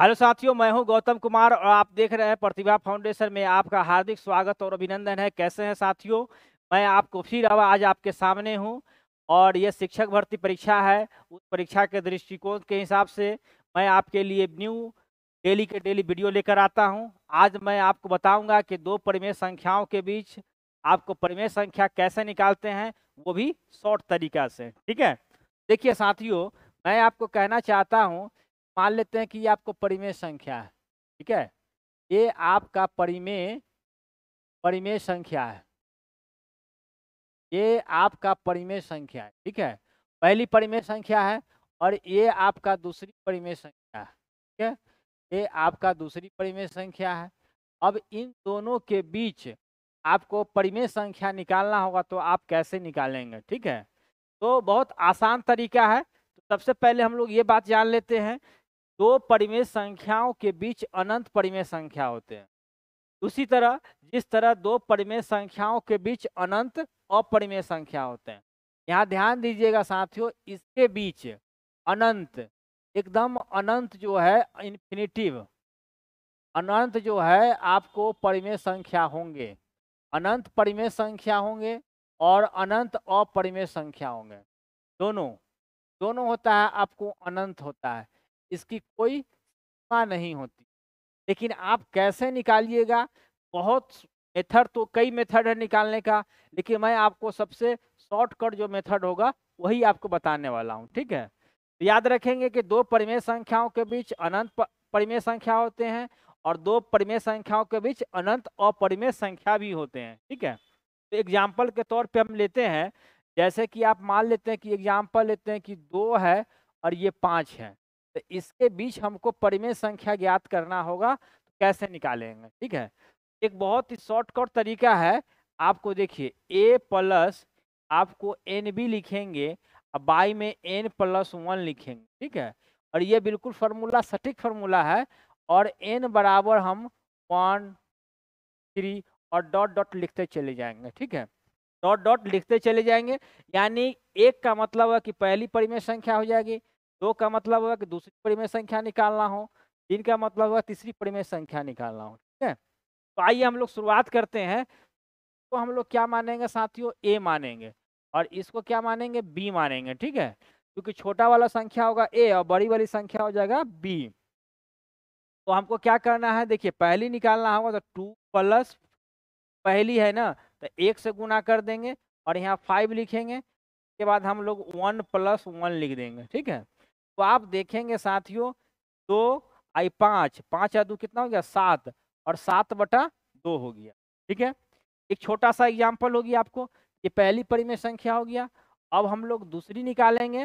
hello साथियों मैं हूं गौतम कुमार और आप देख रहे हैं प्रतिभा फाउंडेशन में आपका हार्दिक स्वागत और अभिनंदन है कैसे हैं साथियों मैं आपको फिर अब आज आपके सामने हूं और ये शिक्षक भर्ती परीक्षा है उस परीक्षा के दृष्टिकोण के हिसाब से मैं आपके लिए न्यू डेली के डेली वीडियो लेकर आता हूँ आज मैं आपको बताऊँगा कि दो परिमेय संख्याओं के बीच आपको परिमेय संख्या कैसे निकालते हैं वो भी शॉर्ट तरीका से ठीक है देखिए साथियों मैं आपको कहना चाहता हूँ मान लेते हैं कि ये आपको परिमेय संख्या है ठीक है ये आपका परिमेय परिमेय संख्या है ये आपका परिमेय संख्या है ठीक है पहली परिमेय संख्या है और ये आपका दूसरी परिमेय संख्या है ठीक है ये आपका दूसरी परिमेय संख्या है अब इन दोनों के बीच आपको परिमेय संख्या निकालना होगा तो आप कैसे निकालेंगे ठीक है तो बहुत आसान तरीका है तो सबसे पहले हम लोग ये बात जान लेते हैं दो परिमेय संख्याओं के बीच अनंत परिमेय संख्या होते हैं उसी तरह जिस तरह दो परिमेय संख्याओं के बीच अनंत अपरिमेय संख्या होते हैं यहाँ ध्यान दीजिएगा साथियों इसके बीच अनंत एकदम अनंत जो है इन्फिनिटिव अनंत जो है आपको परिमेय संख्या होंगे अनंत परिमेय संख्या होंगे और अनंत अपरिमेय संख्या होंगे दोनों दोनों होता है आपको अनंत होता है इसकी कोई सीमा नहीं होती लेकिन आप कैसे निकालिएगा बहुत मेथड तो कई मेथड है निकालने का लेकिन मैं आपको सबसे शॉर्टकट जो मेथड होगा वही आपको बताने वाला हूँ ठीक है तो याद रखेंगे कि दो परिमेय संख्याओं के बीच अनंत परिमेय संख्या होते हैं और दो परिमेय संख्याओं के बीच अनंत अपरिमेय संख्या भी होते हैं ठीक है तो एग्जाम्पल के तौर पर हम लेते हैं जैसे कि आप मान लेते हैं कि एग्जाम्पल लेते हैं कि दो है और ये पाँच है तो इसके बीच हमको परिमेय संख्या ज्ञात करना होगा तो कैसे निकालेंगे ठीक है एक बहुत ही शॉर्टकट तरीका है आपको देखिए ए प्लस आपको एन बी लिखेंगे और बाई में एन प्लस वन लिखेंगे ठीक है और ये बिल्कुल फार्मूला सटीक फार्मूला है और एन बराबर हम वन थ्री और डॉट डॉट लिखते चले जाएंगे ठीक है डॉट डॉट लिखते चले जाएंगे यानी एक का मतलब है कि पहली परिमेय संख्या हो जाएगी दो का मतलब होगा कि दूसरी परिमेय संख्या निकालना हो तीन का मतलब होगा तीसरी परिमेय संख्या निकालना हो ठीक है तो आइए हम लोग शुरुआत करते हैं तो हम लोग क्या मानेंगे साथियों ए मानेंगे और इसको क्या मानेंगे बी मानेंगे ठीक है क्योंकि छोटा वाला संख्या होगा ए और बड़ी वाली संख्या हो जाएगा बी तो हमको क्या करना है देखिए पहली निकालना होगा तो टू प्लस पहली है ना तो एक से गुना कर देंगे और यहाँ फाइव लिखेंगे उसके बाद हम लोग वन प्लस वन लिख देंगे ठीक है तो आप देखेंगे साथियों दो आई पाँच पाँच या दो कितना हो गया सात और सात बटा दो हो गया ठीक है एक छोटा सा एग्जाम्पल होगी आपको ये पहली परिमेय संख्या हो गया अब हम लोग दूसरी निकालेंगे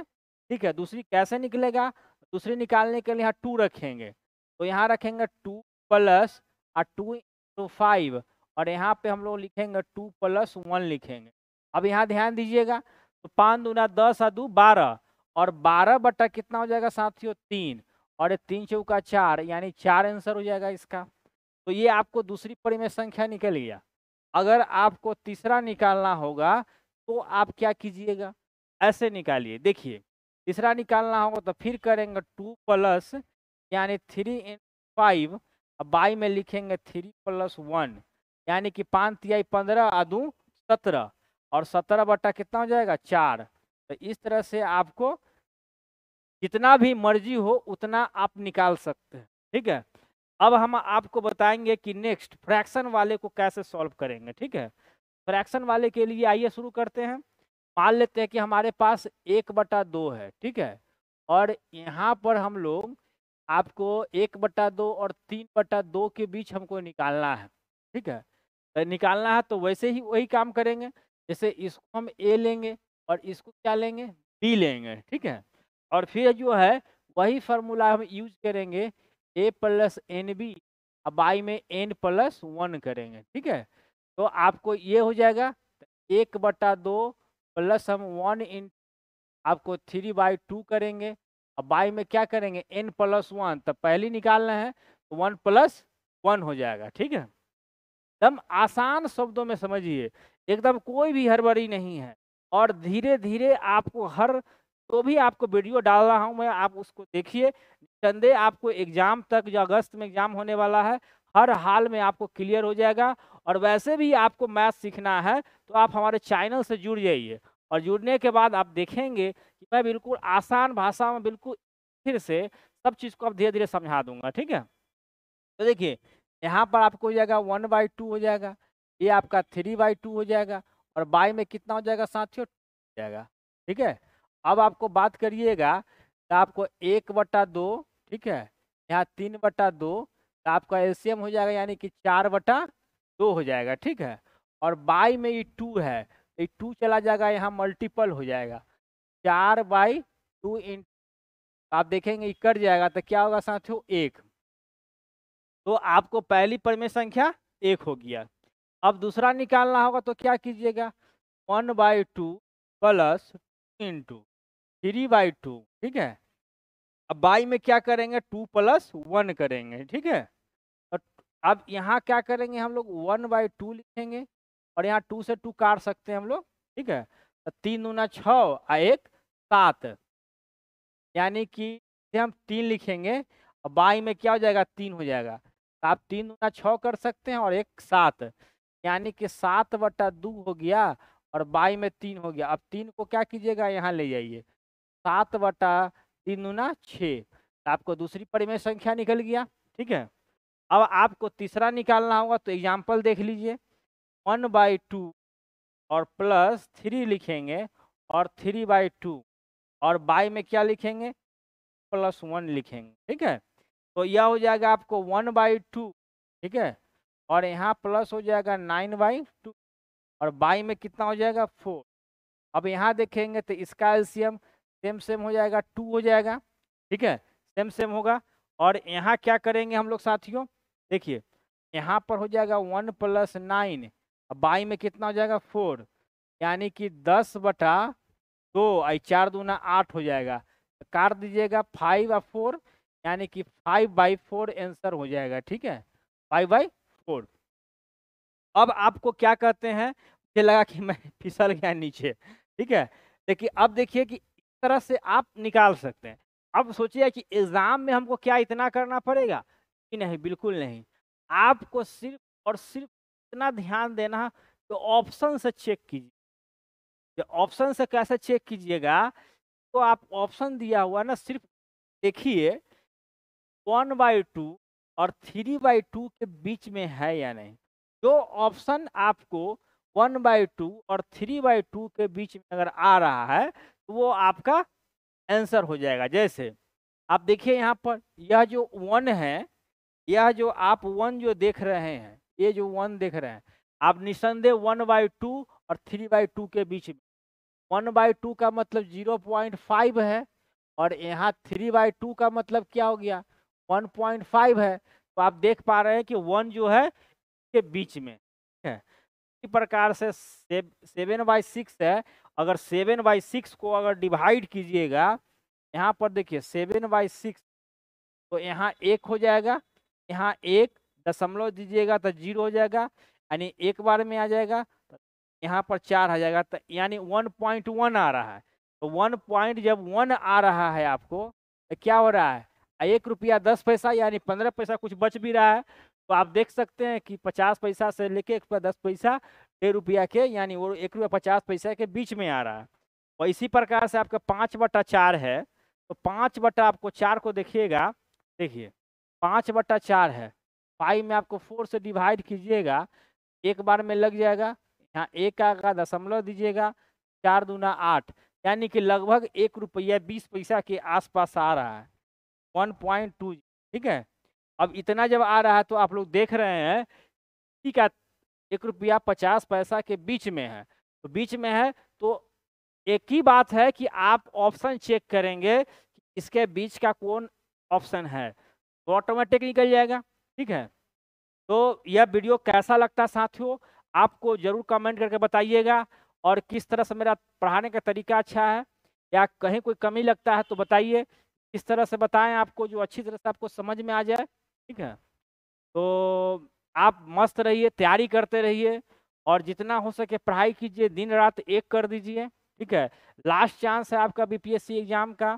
ठीक है दूसरी कैसे निकलेगा दूसरी निकालने के लिए यहाँ टू रखेंगे तो यहाँ रखेंगे टू प्लस और टू इंटू फाइव और यहाँ पे हम लोग लिखेंगे टू प्लस वन लिखेंगे अब यहाँ ध्यान दीजिएगा तो पाँच दूना दस और दो बारह और बारह बट्टा कितना हो जाएगा साथियों तीन और तीन चौका चार यानी चार आंसर हो जाएगा इसका तो ये आपको दूसरी परिमेय संख्या निकल गया अगर आपको तीसरा निकालना होगा तो आप क्या कीजिएगा ऐसे निकालिए देखिए तीसरा निकालना होगा तो फिर करेंगे टू प्लस यानी थ्री इन फाइव बाई में लिखेंगे थ्री प्लस वन यानी कि पाँच तिहाई पंद्रह आदू सत्रह और सत्रह बट्टा कितना हो जाएगा चार तो इस तरह से आपको जितना भी मर्जी हो उतना आप निकाल सकते हैं ठीक है अब हम आपको बताएंगे कि नेक्स्ट फ्रैक्शन वाले को कैसे सॉल्व करेंगे ठीक है फ्रैक्शन वाले के लिए आइए शुरू करते हैं मान लेते हैं कि हमारे पास एक बटा दो है ठीक है और यहाँ पर हम लोग आपको एक बटा दो और तीन बटा दो के बीच हमको निकालना है ठीक है तो निकालना है तो वैसे ही वही काम करेंगे जैसे इसको हम ए लेंगे और इसको क्या लेंगे बी लेंगे ठीक है और फिर जो है वही फार्मूला हम यूज करेंगे ए प्लस एन बी और बाई में एन प्लस वन करेंगे ठीक है तो आपको ये हो जाएगा एक बटा दो प्लस हम वन इन आपको थ्री बाई टू करेंगे और बाई में क्या करेंगे एन प्लस वन तो पहले निकालना है तो वन प्लस वन हो जाएगा ठीक है एकदम आसान शब्दों में समझिए एकदम कोई भी हड़बड़ी नहीं है और धीरे धीरे आपको हर तो भी आपको वीडियो डाल रहा हूँ मैं आप उसको देखिए चंदे आपको एग्जाम तक जो अगस्त में एग्जाम होने वाला है हर हाल में आपको क्लियर हो जाएगा और वैसे भी आपको मैथ सीखना है तो आप हमारे चैनल से जुड़ जाइए और जुड़ने के बाद आप देखेंगे कि मैं बिल्कुल आसान भाषा में बिल्कुल फिर से सब चीज़ को आप धीरे धीरे समझा दूंगा ठीक है तो देखिए यहाँ पर आपको हो जाएगा वन बाई टू हो जाएगा ये आपका थ्री बाई टू हो जाएगा और बाई में कितना हो जाएगा साथियों जाएगा ठीक है अब आपको बात करिएगा तो आपको एक बट्टा दो ठीक है यहाँ तीन बट्टा दो तो आपका एलसीएम हो जाएगा यानी कि चार बटा दो हो जाएगा ठीक है और बाई में ये टू है ये टू चला जाएगा यहाँ मल्टीपल हो जाएगा चार बाई टू इन तो आप देखेंगे ये कट जाएगा तो क्या होगा साथियों एक तो आपको पहली पद में संख्या एक हो गया अब दूसरा निकालना होगा तो क्या कीजिएगा one by two plus into three by two ठीक है अब बाई में क्या करेंगे टू प्लस वन करेंगे ठीक है और अब यहाँ क्या करेंगे हम लोग वन बाई टू लिखेंगे और यहाँ टू से टू काट सकते हैं हम लोग ठीक है तो तीन दूना छ और एक सात यानी कि हम तीन लिखेंगे और बाई में क्या हो जाएगा तीन हो जाएगा तो आप तीन दूना छ कर सकते हैं और एक सात यानी कि सात बटा दू हो गया और बाई में तीन हो गया अब तीन को क्या कीजिएगा यहाँ ले जाइए सात बटा तीन गुना छः तो आपको दूसरी परिमेय संख्या निकल गया ठीक है अब आपको तीसरा निकालना होगा तो एग्जाम्पल देख लीजिए वन बाई टू और प्लस थ्री लिखेंगे और थ्री बाई टू और बाई में क्या लिखेंगे प्लस वन लिखेंगे ठीक है तो यह हो जाएगा आपको वन बाई टू ठीक है और यहाँ प्लस हो जाएगा नाइन बाई टू और बाई में कितना हो जाएगा फोर अब यहाँ देखेंगे तो इसका एल्सियम सेम सेम हो जाएगा टू हो जाएगा ठीक है सेम सेम होगा और यहाँ क्या करेंगे हम लोग साथियों देखिए यहाँ पर हो जाएगा वन प्लस नाइन बाई में कितना हो जाएगा फोर यानी कि दस बटा दो आई चार दूना आठ हो जाएगा काट दीजिएगा फाइव और फोर यानी कि फाइव बाई फोर आंसर हो जाएगा ठीक है फाइव बाई फोर अब आपको क्या कहते हैं मुझे लगा कि मैं फिसल गया नीचे ठीक है देखिए अब देखिए कि तरह से आप निकाल सकते हैं अब सोचिए कि एग्ज़ाम में हमको क्या इतना करना पड़ेगा कि नहीं बिल्कुल नहीं आपको सिर्फ और सिर्फ इतना ध्यान देना तो ऑप्शन से चेक कीजिए ऑप्शन से कैसे चेक कीजिएगा तो आप ऑप्शन दिया हुआ ना सिर्फ देखिए वन बाई टू और थ्री बाई टू के बीच में है या नहीं जो ऑप्शन आपको वन बाई टू और थ्री बाई टू के बीच में अगर आ रहा है वो आपका आंसर हो जाएगा जैसे आप देखिए यहाँ पर यह जो वन है यह जो आप वन जो देख रहे हैं ये जो वन देख रहे हैं आप निसंदेह वन बाई टू और थ्री बाई टू के बीच में वन बाई टू का मतलब जीरो पॉइंट फाइव है और यहाँ थ्री बाई टू का मतलब क्या हो गया वन पॉइंट फाइव है तो आप देख पा रहे हैं कि वन जो है के बीच में ठीक है प्रकार से सेवन बाई सिक्स है अगर सेवन बाई सिक्स को अगर डिवाइड कीजिएगा यहाँ पर देखिए सेवन बाई सिक्स तो यहाँ एक हो जाएगा यहाँ एक दशमलव दीजिएगा तो जीरो हो जाएगा यानी एक बार में आ जाएगा तो यहाँ पर चार आ जाएगा तो यानी वन पॉइंट वन आ रहा है तो वन पॉइंट जब वन आ रहा है आपको तो क्या हो रहा है एक रुपया दस पैसा यानी पंद्रह पैसा कुछ बच भी रहा है तो आप देख सकते हैं कि पचास पैसा से लेके एक रुपया दस पैसा डेढ़ रुपया के यानी वो एक रुपया पचास पैसा के बीच में आ रहा है और इसी प्रकार से आपका पाँच बटा चार है तो पाँच बटा आपको चार को देखिएगा देखिए पाँच बटा चार है फाइव में आपको फोर से डिवाइड कीजिएगा एक बार में लग जाएगा यहाँ एक आगा दशमलव दीजिएगा चार दूना आठ यानी कि लगभग एक रुपया बीस पैसा के आसपास आ रहा है वन पॉइंट टू ठीक है अब इतना जब आ रहा है तो आप लोग देख रहे हैं ठीक है एक रुपया पचास पैसा के बीच में है तो बीच में है तो एक ही बात है कि आप ऑप्शन चेक करेंगे कि इसके बीच का कौन ऑप्शन है तो ऑटोमेटिक निकल जाएगा ठीक है तो यह वीडियो कैसा लगता साथियों आपको ज़रूर कमेंट करके बताइएगा और किस तरह से मेरा पढ़ाने का तरीका अच्छा है या कहीं कोई कमी लगता है तो बताइए किस तरह से बताएं आपको जो अच्छी तरह से आपको समझ में आ जाए ठीक है तो आप मस्त रहिए तैयारी करते रहिए और जितना हो सके पढ़ाई कीजिए दिन रात एक कर दीजिए ठीक है लास्ट चांस है आपका बीपीएससी एग्जाम का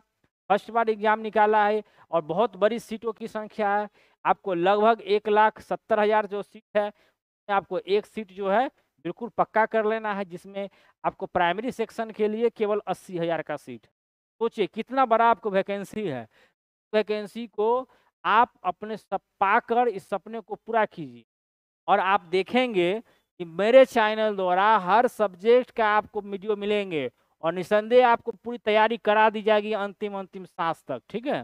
फर्स्ट बार एग्जाम निकाला है और बहुत बड़ी सीटों की संख्या है आपको लगभग एक लाख सत्तर हज़ार जो सीट है उसमें आपको एक सीट जो है बिल्कुल पक्का कर लेना है जिसमें आपको प्राइमरी सेक्शन के लिए केवल अस्सी हज़ार का सीट सोचिए कितना बड़ा आपको वैकेंसी है वैकेंसी को आप अपने सब पाकर इस सपने को पूरा कीजिए और आप देखेंगे कि मेरे चैनल द्वारा हर सब्जेक्ट का आपको वीडियो मिलेंगे और निसंदेह आपको पूरी तैयारी करा दी जाएगी अंतिम अंतिम सांस तक ठीक है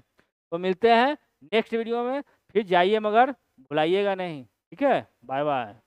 तो मिलते हैं नेक्स्ट वीडियो में फिर जाइए मगर भुलाइएगा नहीं ठीक है बाय बाय